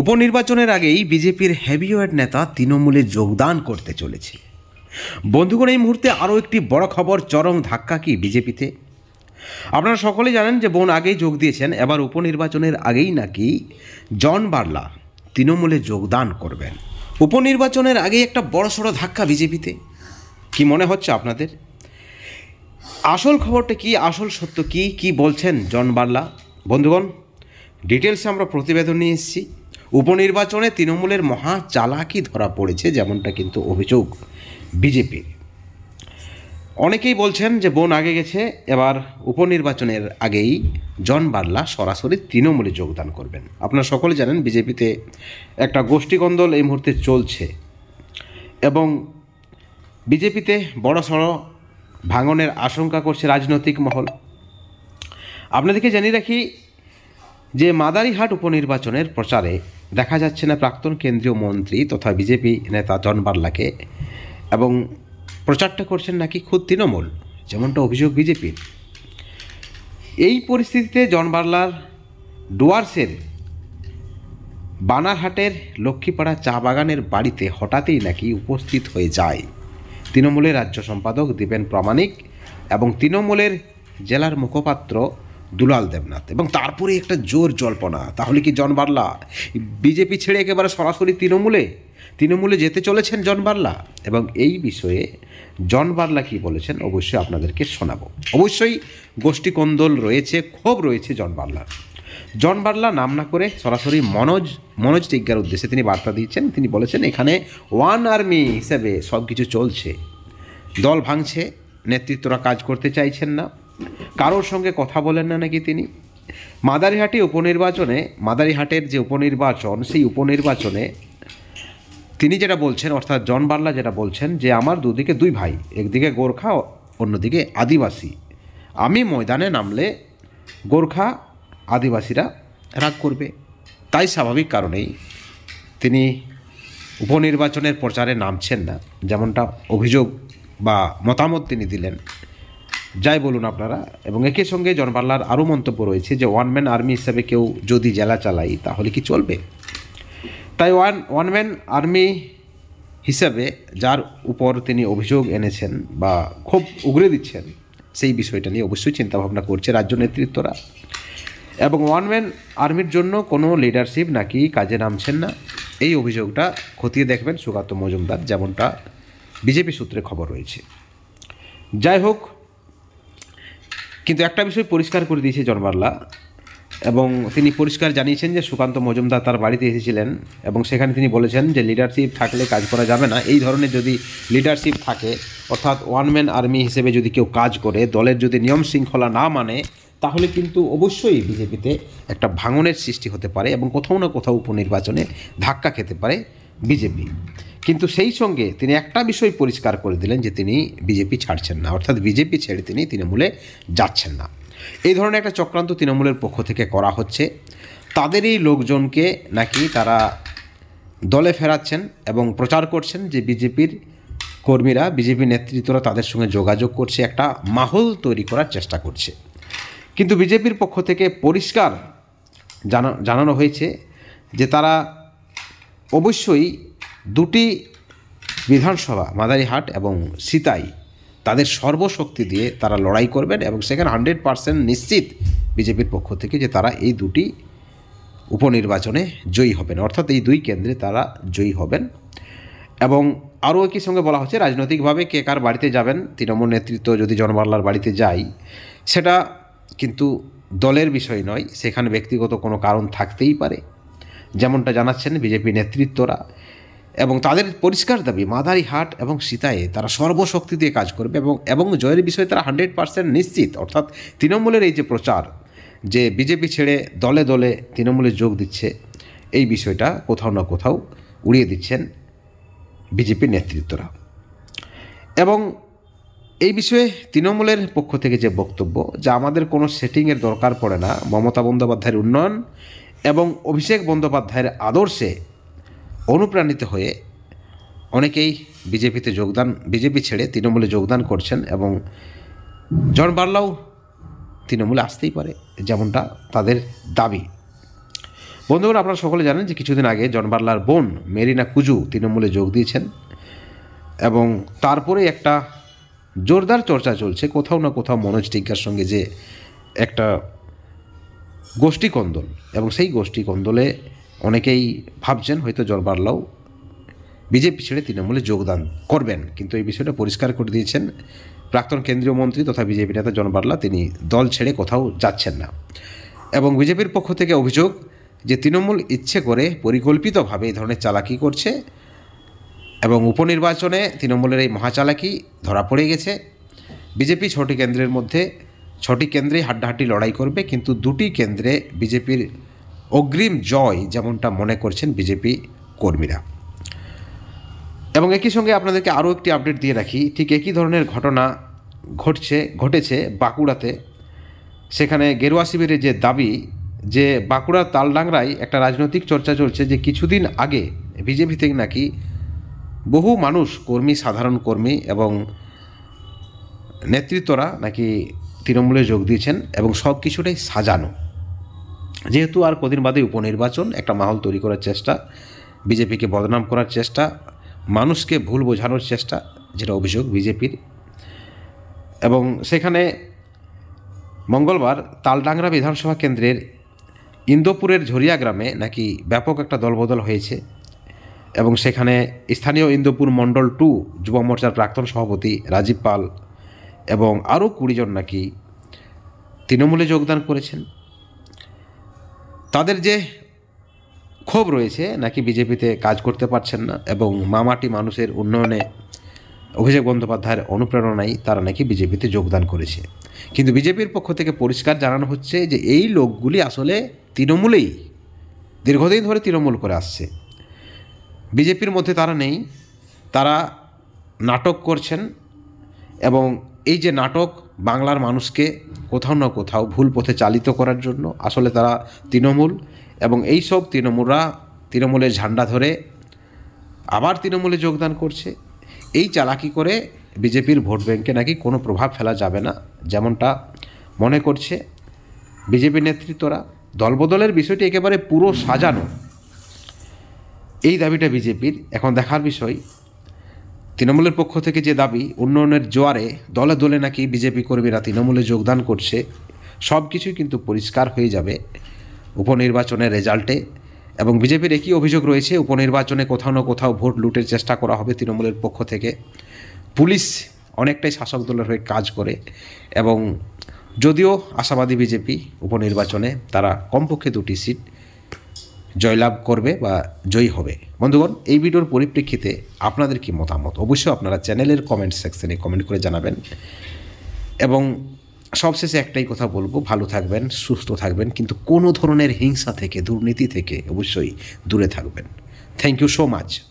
উপনির্বাচনের আগেই বিজেপির হেভিওয়েট নেতা তৃণমূলে যোগদান করতে চলেছে বন্ধুগণ এই মুহূর্তে আরও একটি বড় খবর চরম ধাক্কা কি বিজেপিতে আপনারা সকলে জানেন যে বোন আগেই যোগ দিয়েছেন এবার উপনির্বাচনের আগেই নাকি জন বার্লা তৃণমূলে যোগদান করবেন উপনির্বাচনের আগেই একটা বড়সড় ধাক্কা বিজেপিতে কি মনে হচ্ছে আপনাদের আসল খবরটা কি আসল সত্য কি কি বলছেন জন বার্লা বন্ধুগণ ডিটেলসে আমরা প্রতিবেদন নিয়ে এসেছি উপনির্বাচনে তৃণমূলের মহা চালাকি ধরা পড়েছে যেমনটা কিন্তু অভিযোগ বিজেপির অনেকেই বলছেন যে বোন আগে গেছে এবার উপনির্বাচনের আগেই জন বার্লা সরাসরি তৃণমূলে যোগদান করবেন আপনারা সকলে জানেন বিজেপিতে একটা গোষ্ঠীগন্দল এই মুহূর্তে চলছে এবং বিজেপিতে বড় সড়ো ভাঙনের আশঙ্কা করছে রাজনৈতিক মহল আপনাদেরকে জানিয়ে রাখি যে মাদারিহাট উপনির্বাচনের প্রচারে দেখা যাচ্ছে না প্রাক্তন কেন্দ্রীয় মন্ত্রী তথা বিজেপি নেতা জন বার্লাকে এবং প্রচারটা করছেন নাকি খুদ তৃণমূল যেমনটা অভিযোগ বিজেপির এই পরিস্থিতিতে জন বার্লার ডুয়ার্সের বানারহাটের লক্ষ্মীপাড়া চা বাগানের বাড়িতে হঠাৎই নাকি উপস্থিত হয়ে যায় তৃণমূলের রাজ্য সম্পাদক দীপেন প্রামাণিক এবং তৃণমূলের জেলার মুখপাত্র দুলাল দেবনাথ এবং তারপরে একটা জোর জল্পনা তাহলে কি জন বার্লা বিজেপি ছেড়ে একেবারে সরাসরি তৃণমূলে তৃণমূলে যেতে চলেছেন জন বার্লা এবং এই বিষয়ে জন বার্লা কী বলেছেন অবশ্যই আপনাদেরকে শোনাবো অবশ্যই গোষ্ঠী কোন্দল রয়েছে ক্ষোভ রয়েছে জন বার্লার জন বার্লা নাম না করে সরাসরি মনোজ মনোজ টিজ্ঞার উদ্দেশ্যে তিনি বার্তা দিয়েছেন তিনি বলেছেন এখানে ওয়ান আর্মি হিসেবে সব কিছু চলছে দল ভাঙছে নেতৃত্বরা কাজ করতে চাইছেন না কারোর সঙ্গে কথা বলেন না নাকি তিনি মাদারিহাটি উপনির্বাচনে মাদারিহাটের যে উপনির্বাচন সেই উপনির্বাচনে তিনি যেটা বলছেন অর্থাৎ জন বার্লা যেটা বলছেন যে আমার দুদিকে দুই ভাই একদিকে গোর্খা অন্যদিকে আদিবাসী আমি ময়দানে নামলে গোর্খা আদিবাসীরা রাগ করবে তাই স্বাভাবিক কারণেই তিনি উপনির্বাচনের প্রচারে নামছেন না যেমনটা অভিযোগ বা মতামত তিনি দিলেন যাই বলুন আপনারা এবং একই সঙ্গে জনবাল্লার আরও মন্তব্য রয়েছে যে ওয়ান ম্যান আর্মি হিসাবে কেউ যদি জেলা চালাই তাহলে কি চলবে তাই ওয়ান ওয়ান ম্যান আর্মি হিসাবে যার উপর তিনি অভিযোগ এনেছেন বা খুব উগরে দিচ্ছেন সেই বিষয়টা নিয়ে অবশ্যই চিন্তাভাবনা করছে রাজ্য নেতৃত্বরা এবং ওয়ান ম্যান আর্মির জন্য কোনো লিডারশিপ নাকি কাজে নামছেন না এই অভিযোগটা খতিয়ে দেখবেন সুগাত মজুমদার যেমনটা বিজেপি সূত্রে খবর রয়েছে যাই হোক কিন্তু একটা বিষয় পরিষ্কার করে দিয়েছে জনবারলা এবং তিনি পরিষ্কার জানিয়েছেন যে সুকান্ত মজুমদার তার বাড়িতে এসেছিলেন এবং সেখানে তিনি বলেছেন যে লিডারশিপ থাকলে কাজ করা যাবে না এই ধরনের যদি লিডারশিপ থাকে অর্থাৎ ওয়ান ম্যান আর্মি হিসেবে যদি কেউ কাজ করে দলের যদি নিয়ম শৃঙ্খলা না মানে তাহলে কিন্তু অবশ্যই বিজেপিতে একটা ভাঙনের সৃষ্টি হতে পারে এবং কোথাও না কোথাও উপনির্বাচনে ধাক্কা খেতে পারে বিজেপি কিন্তু সেই সঙ্গে তিনি একটা বিষয় পরিষ্কার করে দিলেন যে তিনি বিজেপি ছাড়ছেন না অর্থাৎ বিজেপি ছেড়ে তিনি তৃণমূলে যাচ্ছেন না এই ধরনের একটা চক্রান্ত তৃণমূলের পক্ষ থেকে করা হচ্ছে তাদেরই লোকজনকে নাকি তারা দলে ফেরাচ্ছেন এবং প্রচার করছেন যে বিজেপির কর্মীরা বিজেপি নেতৃত্বরা তাদের সঙ্গে যোগাযোগ করছে একটা মাহল তৈরি করার চেষ্টা করছে কিন্তু বিজেপির পক্ষ থেকে পরিষ্কার জানানো হয়েছে যে তারা অবশ্যই দুটি বিধানসভা মাদারিহাট এবং সিতাই তাদের সর্বশক্তি দিয়ে তারা লড়াই করবেন এবং সেখানে হান্ড্রেড পারসেন্ট নিশ্চিত বিজেপির পক্ষ থেকে যে তারা এই দুটি উপনির্বাচনে জয়ী হবেন অর্থাৎ এই দুই কেন্দ্রে তারা জয়ী হবেন এবং আরও একই সঙ্গে বলা হচ্ছে রাজনৈতিকভাবে কে কার বাড়িতে যাবেন তৃণমূল নেতৃত্ব যদি জনবাংলার বাড়িতে যাই সেটা কিন্তু দলের বিষয় নয় সেখানে ব্যক্তিগত কোনো কারণ থাকতেই পারে যেমনটা জানাচ্ছেন বিজেপি নেতৃত্বরা এবং তাদের পরিষ্কার দাবি হাট এবং সীতায়ে তারা সর্বশক্তি দিয়ে কাজ করবে এবং এবং জয়ের বিষয়ে তারা হান্ড্রেড পার্সেন্ট নিশ্চিত অর্থাৎ তৃণমূলের এই যে প্রচার যে বিজেপি ছেড়ে দলে দলে তৃণমূলে যোগ দিচ্ছে এই বিষয়টা কোথাও না কোথাও উড়িয়ে দিচ্ছেন বিজেপি নেতৃত্বরা এবং এই বিষয়ে তৃণমূলের পক্ষ থেকে যে বক্তব্য যা আমাদের কোনো সেটিংয়ের দরকার পড়ে না মমতা বন্দ্যোপাধ্যায়ের উন্নয়ন এবং অভিষেক বন্দ্যোপাধ্যায়ের আদর্শে অনুপ্রাণিত হয়ে অনেকেই বিজেপিতে যোগদান বিজেপি ছেড়ে তৃণমূলে যোগদান করছেন এবং জন বার্লাও তৃণমূলে আসতেই পারে যেমনটা তাদের দাবি বন্ধুগণ আপনারা সকলে জানেন যে কিছুদিন আগে জন বার্লার বোন মেরিনা কুজু তৃণমূলে যোগ দিয়েছেন এবং তারপরে একটা জোরদার চর্চা চলছে কোথাও না কোথাও মনোজ টিজ্ঞার সঙ্গে যে একটা গোষ্ঠী কন্দল এবং সেই গোষ্ঠী কন্দলে অনেকেই ভাবছেন হয়তো জল বাড়লাও বিজেপি ছেড়ে তৃণমূলে যোগদান করবেন কিন্তু এই বিষয়টা পরিষ্কার করে দিয়েছেন প্রাক্তন কেন্দ্রীয় মন্ত্রী তথা বিজেপি নেতা জন বার্লা তিনি দল ছেড়ে কোথাও যাচ্ছেন না এবং বিজেপির পক্ষ থেকে অভিযোগ যে তৃণমূল ইচ্ছে করে পরিকল্পিতভাবে এই ধরনের চালাকি করছে এবং উপনির্বাচনে তৃণমূলের এই মহাচালাকি ধরা পড়ে গেছে বিজেপি ছটি কেন্দ্রের মধ্যে ছটি কেন্দ্রে হাড্ডাহাড্ডি লড়াই করবে কিন্তু দুটি কেন্দ্রে বিজেপির অগ্রিম জয় যেমনটা মনে করছেন বিজেপি কর্মীরা এবং একই সঙ্গে আপনাদেরকে আরও একটি আপডেট দিয়ে রাখি ঠিক একই ধরনের ঘটনা ঘটছে ঘটেছে বাঁকুড়াতে সেখানে গেরুয়া শিবিরের যে দাবি যে বাঁকুড়ার তালডাংরায় একটা রাজনৈতিক চর্চা চলছে যে কিছুদিন আগে বিজেপি থেকে নাকি বহু মানুষ কর্মী সাধারণ কর্মী এবং নেতৃত্বরা নাকি তৃণমূলে যোগ দিয়েছেন এবং সব কিছুটাই সাজানো যেহেতু আর কদিন বাদে উপনির্বাচন একটা মাহল তৈরি করার চেষ্টা বিজেপিকে বদনাম করার চেষ্টা মানুষকে ভুল বোঝানোর চেষ্টা যেটা অভিযোগ বিজেপির এবং সেখানে মঙ্গলবার তালডাংরা বিধানসভা কেন্দ্রের ইন্দোপুরের ঝরিয়া গ্রামে নাকি ব্যাপক একটা দলবদল হয়েছে এবং সেখানে স্থানীয় ইন্দোপুর মণ্ডল টু যুব মোর্চার প্রাক্তন সভাপতি রাজীব পাল এবং আরও কুড়িজন নাকি তৃণমূলে যোগদান করেছেন তাদের যে ক্ষোভ রয়েছে নাকি বিজেপিতে কাজ করতে পারছেন না এবং মামাটি মানুষের উন্নয়নে অভিষেক বন্দ্যোপাধ্যায়ের অনুপ্রেরণায় তারা নাকি বিজেপিতে যোগদান করেছে কিন্তু বিজেপির পক্ষ থেকে পরিষ্কার জানানো হচ্ছে যে এই লোকগুলি আসলে তৃণমূলেই দীর্ঘদিন ধরে তৃণমূল করে আসছে বিজেপির মধ্যে তারা নেই তারা নাটক করছেন এবং এই যে নাটক বাংলার মানুষকে কোথাও না কোথাও ভুল পথে চালিত করার জন্য আসলে তারা তৃণমূল এবং এই সব তৃণমূলরা তৃণমূলের ঝান্ডা ধরে আবার তৃণমূলে যোগদান করছে এই চালাকি করে বিজেপির ভোট ব্যাংকে নাকি কোনো প্রভাব ফেলা যাবে না যেমনটা মনে করছে বিজেপি নেতৃত্বরা দলবদলের বিষয়টি একেবারে পুরো সাজানো এই দাবিটা বিজেপির এখন দেখার বিষয় তৃণমূলের পক্ষ থেকে যে দাবি উন্নয়নের জোয়ারে দলে দলে নাকি বিজেপি কর্মীরা তৃণমূলে যোগদান করছে সব কিছুই কিন্তু পরিষ্কার হয়ে যাবে উপনির্বাচনের রেজাল্টে এবং বিজেপির একই অভিযোগ রয়েছে উপনির্বাচনে কোথাও না কোথাও ভোট লুটের চেষ্টা করা হবে তৃণমূলের পক্ষ থেকে পুলিশ অনেকটাই শাসক দলের হয়ে কাজ করে এবং যদিও আশাবাদী বিজেপি উপনির্বাচনে তারা কমপক্ষে দুটি সিট জয়লাভ করবে বা জয়ী হবে বন্ধুগণ এই ভিডিওর পরিপ্রেক্ষিতে আপনাদের কি মতামত অবশ্যই আপনারা চ্যানেলের কমেন্ট সেকশনে কমেন্ট করে জানাবেন এবং সবশেষে একটাই কথা বলবো ভালো থাকবেন সুস্থ থাকবেন কিন্তু কোনো ধরনের হিংসা থেকে দুর্নীতি থেকে অবশ্যই দূরে থাকবেন থ্যাংক ইউ সো মাচ